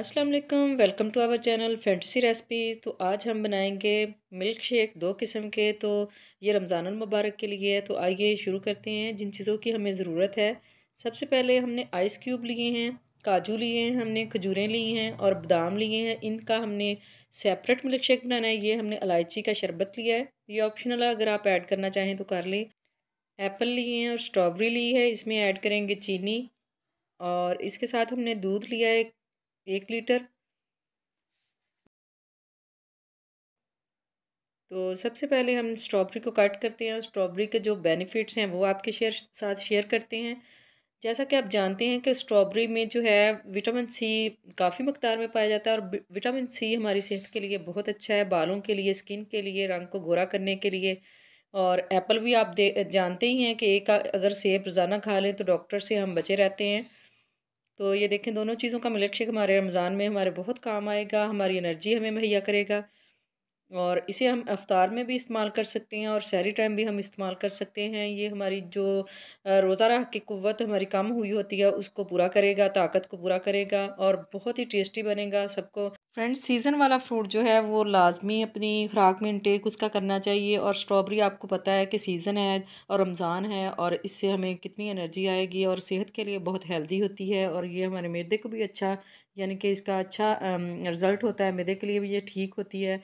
अस्सलाम वालेकुम welcome to our channel fantasy recipe तो आज हम बनाएंगे मिल्क शेक दो किस्म के तो ये रमज़ान मुबारक के लिए है तो आइए शुरू करते हैं जिन चीज़ों की हमें ज़रूरत है सबसे पहले हमने आइस क्यूब लिए हैं काजू लिए हैं हमने खजूरें ली हैं और बादाम लिए हैं इनका हमने सेपरेट मिल्क शेक बनाना है ये हमने इलायची का शरबत लिया है ये ऑप्शनल है अगर आप ऐड करना चाहें तो कर लें एप्पल लिए हैं और स्ट्रॉबेरी ली है इसमें ऐड करेंगे चीनी और इसके साथ हमने दूध लिया है एक लीटर तो सबसे पहले हम स्ट्रॉबेरी को काट करते हैं स्ट्रॉबेरी के जो बेनिफिट्स हैं वो आपके शेयर साथ शेयर करते हैं जैसा कि आप जानते हैं कि स्ट्रॉबेरी में जो है विटामिन सी काफ़ी मकदार में पाया जाता है और विटामिन सी हमारी सेहत के लिए बहुत अच्छा है बालों के लिए स्किन के लिए रंग को गोरा करने के लिए और एप्पल भी आप दे जानते ही हैं कि एक अगर सेब रोज़ाना खा लें तो डॉक्टर से हम बचे रहते हैं तो ये देखें दोनों चीज़ों का मिल्क शेक हमारे रमज़ान में हमारे बहुत काम आएगा हमारी एनर्जी हमें मुहैया करेगा और इसे हम अफ्तार में भी इस्तेमाल कर सकते हैं और शहरी टाइम भी हम इस्तेमाल कर सकते हैं ये हमारी जो रोज़ा राह की कुत हमारी कम हुई होती है उसको पूरा करेगा ताकत को पूरा करेगा और बहुत ही टेस्टी बनेगा सबको फ्रेंड्स सीज़न वाला फ्रूट जो है वो लाजमी अपनी खुराक में इंटेक उसका करना चाहिए और स्ट्रॉबेरी आपको पता है कि सीज़न है और रमज़ान है और इससे हमें कितनी एनर्जी आएगी और सेहत के लिए बहुत हेल्दी होती है और ये हमारे मैदे को भी अच्छा यानी कि इसका अच्छा रिज़ल्ट होता है मैदे के लिए भी ये ठीक होती है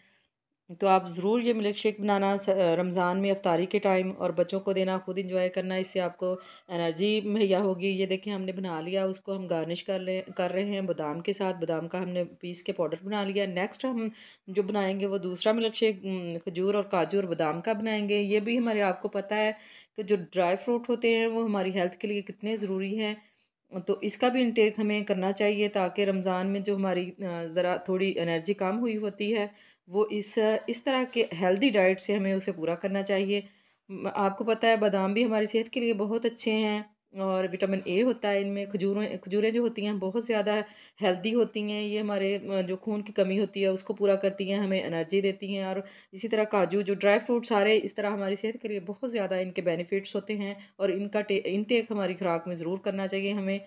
तो आप ज़रूर ये मिल्क शेक बनाना रमज़ान में अफ्तारी के टाइम और बच्चों को देना ख़ुद इंजॉय करना इससे आपको एनर्जी मुहैया होगी ये देखें हमने बना लिया उसको हम गार्निश कर ले कर रहे हैं बादाम के साथ बादाम का हमने पीस के पाउडर बना लिया नेक्स्ट हम जो बनाएंगे वो दूसरा मिल्क शेक खजूर और काजू और बादाम का बनाएंगे ये भी हमारे आपको पता है कि जो ड्राई फ्रूट होते हैं वो हमारी हेल्थ के लिए कितने ज़रूरी हैं तो इसका भी इंटेक हमें करना चाहिए ताकि रमज़ान में जो हमारी ज़रा थोड़ी एनर्जी कम हुई होती है वो इस इस तरह के हेल्दी डाइट से हमें उसे पूरा करना चाहिए आपको पता है बादाम भी हमारी सेहत के लिए बहुत अच्छे हैं और विटामिन ए होता है इनमें खजूरें खजूरें जो होती हैं बहुत ज़्यादा हेल्दी होती हैं ये हमारे जो खून की कमी होती है उसको पूरा करती हैं हमें एनर्जी देती हैं और इसी तरह काजू जो ड्राई फ्रूट सारे इस तरह हमारी सेहत के लिए बहुत ज़्यादा इनके बेनिफिट्स होते हैं और इनका इनटेक हमारी खुराक में ज़रूर करना चाहिए हमें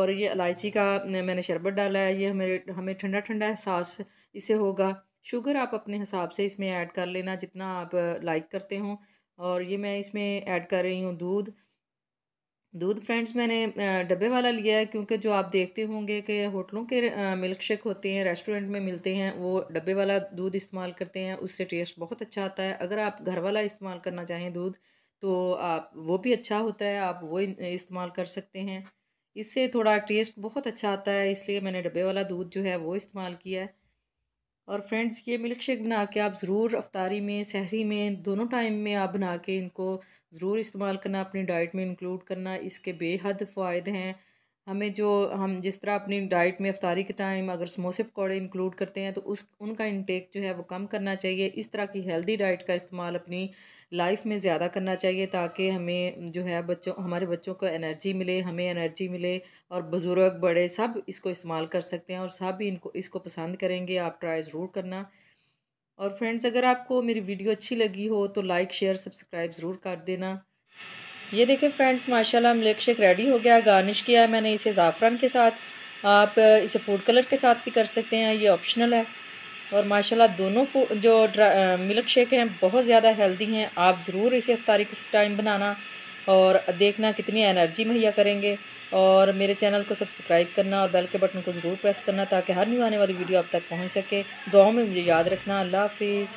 और ये इलायची का मैंने शरबत डाला है ये हमें हमें ठंडा ठंडा एहसास इससे होगा शुगर आप अपने हिसाब से इसमें ऐड कर लेना जितना आप लाइक करते हों और ये मैं इसमें ऐड कर रही हूँ दूध दूध फ्रेंड्स मैंने डब्बे वाला लिया है क्योंकि जो आप देखते होंगे कि होटलों के मिल्क शेक होते हैं रेस्टोरेंट में मिलते हैं वो डब्बे वाला दूध इस्तेमाल करते हैं उससे टेस्ट बहुत अच्छा आता है अगर आप घर वाला इस्तेमाल करना चाहें दूध तो आप वो भी अच्छा होता है आप वो इस्तेमाल कर सकते हैं इससे थोड़ा टेस्ट बहुत अच्छा आता है इसलिए मैंने डब्बे वाला दूध जो है वो इस्तेमाल किया है और फ्रेंड्स ये मिल्क शेक बना के आप ज़रूर अफ्तारी में सहरी में दोनों टाइम में आप बना के इनको ज़रूर इस्तेमाल करना अपनी डाइट में इंक्लूड करना इसके बेहद फ़ायदे हैं हमें जो हम जिस तरह अपनी डाइट में अफ्तारी के टाइम अगर समोसे पकौड़े इंक्लूड करते हैं तो उस उनका इनटेक जो है वो कम करना चाहिए इस तरह की हेल्दी डाइट का इस्तेमाल अपनी लाइफ में ज़्यादा करना चाहिए ताकि हमें जो है बच्चों हमारे बच्चों को एनर्जी मिले हमें एनर्जी मिले और बुज़ुर्ग बड़े सब इसको इस्तेमाल कर सकते हैं और सब इनको इसको पसंद करेंगे आप ट्राई ज़रूर करना और फ्रेंड्स अगर आपको मेरी वीडियो अच्छी लगी हो तो लाइक शेयर सब्सक्राइब ज़रूर कर देना ये देखें फ्रेंड्स माशाल्लाह मिल्क शेक रेडी हो गया गार्निश किया है मैंने इसे ज़ाफ़रान के साथ आप इसे फूड कलर के साथ भी कर सकते हैं ये ऑप्शनल है और माशाल्लाह दोनों जो मिल्क शेक हैं बहुत ज़्यादा हेल्दी हैं आप ज़रूर इसे अफ्तारी के टाइम बनाना और देखना कितनी एनर्जी मुहैया करेंगे और मेरे चैनल को सब्सक्राइब करना और बेल के बटन को ज़रूर प्रेस करना ताकि हर न्यू आने वाली वीडियो आप तक पहुँच सके दुआओं में मुझे याद रखना अल्लाह हाफिज़